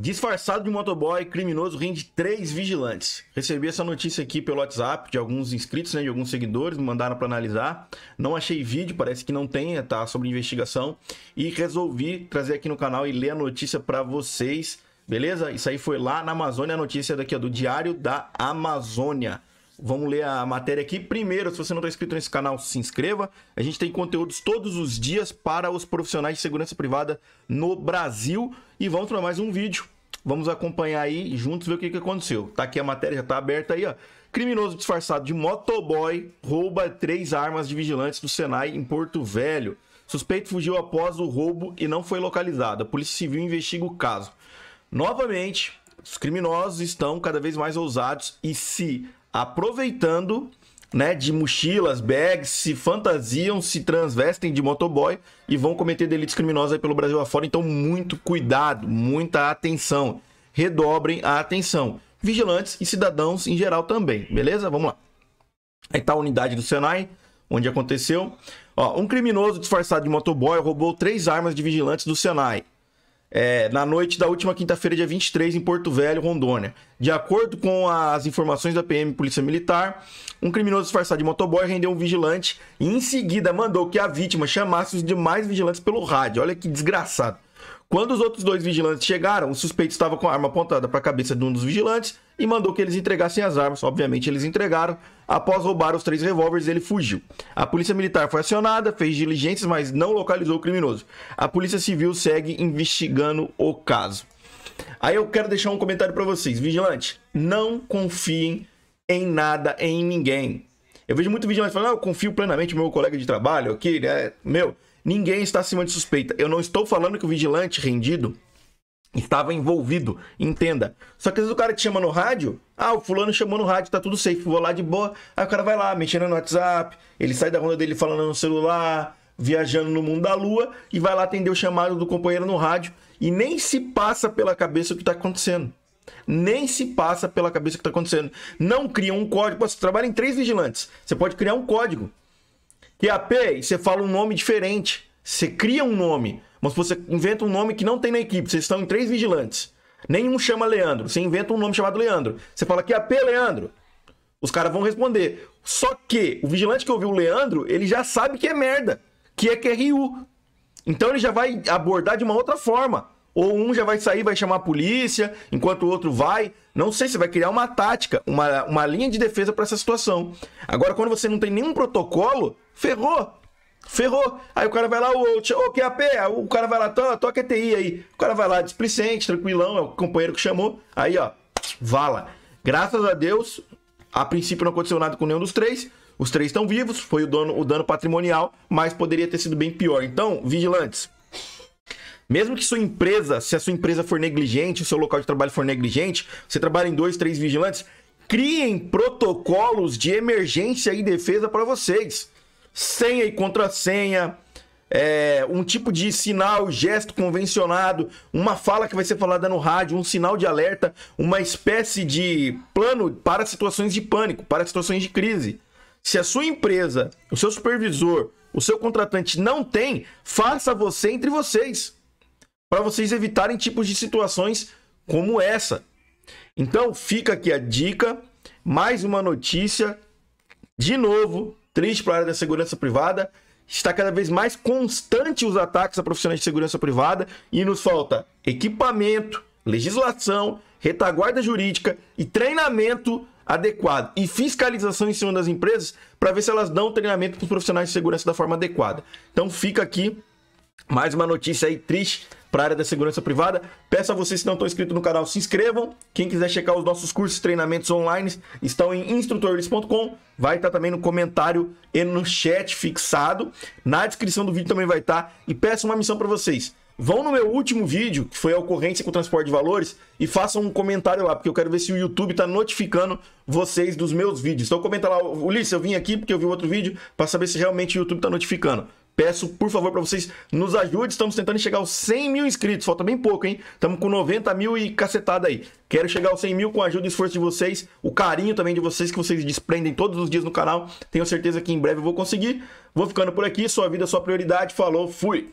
Disfarçado de motoboy, criminoso rende três vigilantes. Recebi essa notícia aqui pelo WhatsApp de alguns inscritos, né, de alguns seguidores, me mandaram para analisar. Não achei vídeo, parece que não tem, né, tá sobre investigação. E resolvi trazer aqui no canal e ler a notícia para vocês, beleza? Isso aí foi lá na Amazônia, a notícia daqui do Diário da Amazônia. Vamos ler a matéria aqui. Primeiro, se você não está inscrito nesse canal, se inscreva. A gente tem conteúdos todos os dias para os profissionais de segurança privada no Brasil. E vamos para mais um vídeo. Vamos acompanhar aí juntos ver o que, que aconteceu. Tá aqui a matéria, já está aberta aí, ó. Criminoso disfarçado de motoboy rouba três armas de vigilantes do Senai em Porto Velho. Suspeito fugiu após o roubo e não foi localizado. A Polícia Civil investiga o caso. Novamente, os criminosos estão cada vez mais ousados e se aproveitando né, de mochilas, bags, se fantasiam, se transvestem de motoboy e vão cometer delitos criminosos aí pelo Brasil afora. Então, muito cuidado, muita atenção. Redobrem a atenção. Vigilantes e cidadãos em geral também, beleza? Vamos lá. Aí tá a unidade do Senai, onde aconteceu. Ó, um criminoso disfarçado de motoboy roubou três armas de vigilantes do Senai é, na noite da última quinta-feira, dia 23, em Porto Velho, Rondônia. De acordo com as informações da PM Polícia Militar, um criminoso disfarçado de motoboy rendeu um vigilante e em seguida mandou que a vítima chamasse os demais vigilantes pelo rádio. Olha que desgraçado. Quando os outros dois vigilantes chegaram, o suspeito estava com a arma apontada para a cabeça de um dos vigilantes e mandou que eles entregassem as armas. Obviamente, eles entregaram. Após roubar os três revólveres, ele fugiu. A polícia militar foi acionada, fez diligências, mas não localizou o criminoso. A polícia civil segue investigando o caso. Aí eu quero deixar um comentário para vocês. Vigilante, não confiem em nada, em ninguém. Eu vejo muito vigilante falando, ah, eu confio plenamente no meu colega de trabalho aqui, né? Meu, Ninguém está acima de suspeita. Eu não estou falando que o vigilante rendido estava envolvido, entenda. Só que às vezes o cara te chama no rádio, ah, o fulano chamou no rádio, tá tudo safe, vou lá de boa. Aí o cara vai lá, mexendo no WhatsApp, ele sai da ronda dele falando no celular, viajando no mundo da lua e vai lá atender o chamado do companheiro no rádio e nem se passa pela cabeça o que tá acontecendo. Nem se passa pela cabeça o que tá acontecendo. Não cria um código, você trabalha em três vigilantes, você pode criar um código que e você fala um nome diferente. Você cria um nome. Mas você inventa um nome que não tem na equipe. Vocês estão em três vigilantes. Nenhum chama Leandro. Você inventa um nome chamado Leandro. Você fala que AP Leandro. Os caras vão responder. Só que o vigilante que ouviu o Leandro, ele já sabe que é merda. Que é QRU. Então ele já vai abordar de uma outra forma ou um já vai sair, vai chamar a polícia, enquanto o outro vai. Não sei, você vai criar uma tática, uma, uma linha de defesa para essa situação. Agora, quando você não tem nenhum protocolo, ferrou. Ferrou. Aí o cara vai lá, o, o QAP, o cara vai lá, toca, toca ETI aí. O cara vai lá displicente, tranquilão, é o companheiro que chamou. Aí, ó, vala. Graças a Deus, a princípio não aconteceu nada com nenhum dos três. Os três estão vivos, foi o, dono, o dano patrimonial, mas poderia ter sido bem pior. Então, vigilantes, mesmo que sua empresa, se a sua empresa for negligente, o seu local de trabalho for negligente, você trabalha em dois, três vigilantes, criem protocolos de emergência e defesa para vocês. Senha e contrassenha, é, um tipo de sinal, gesto convencionado, uma fala que vai ser falada no rádio, um sinal de alerta, uma espécie de plano para situações de pânico, para situações de crise. Se a sua empresa, o seu supervisor, o seu contratante não tem, faça você entre vocês para vocês evitarem tipos de situações como essa. Então fica aqui a dica, mais uma notícia, de novo, triste para a área da segurança privada, está cada vez mais constante os ataques a profissionais de segurança privada e nos falta equipamento, legislação, retaguarda jurídica e treinamento adequado e fiscalização em cima das empresas para ver se elas dão treinamento para os profissionais de segurança da forma adequada. Então fica aqui mais uma notícia aí triste para a área da segurança privada. Peço a vocês que não estão inscritos no canal, se inscrevam. Quem quiser checar os nossos cursos e treinamentos online, estão em instrutores.com. Vai estar também no comentário e no chat fixado. Na descrição do vídeo também vai estar. E peço uma missão para vocês. Vão no meu último vídeo, que foi a ocorrência com o transporte de valores, e façam um comentário lá, porque eu quero ver se o YouTube está notificando vocês dos meus vídeos. Então comenta lá, Ulisses, eu vim aqui porque eu vi outro vídeo, para saber se realmente o YouTube está notificando. Peço, por favor, para vocês nos ajudem. Estamos tentando chegar aos 100 mil inscritos. Falta bem pouco, hein? Estamos com 90 mil e cacetada aí. Quero chegar aos 100 mil com a ajuda e esforço de vocês. O carinho também de vocês que vocês desprendem todos os dias no canal. Tenho certeza que em breve eu vou conseguir. Vou ficando por aqui. Sua vida, sua prioridade. Falou, fui!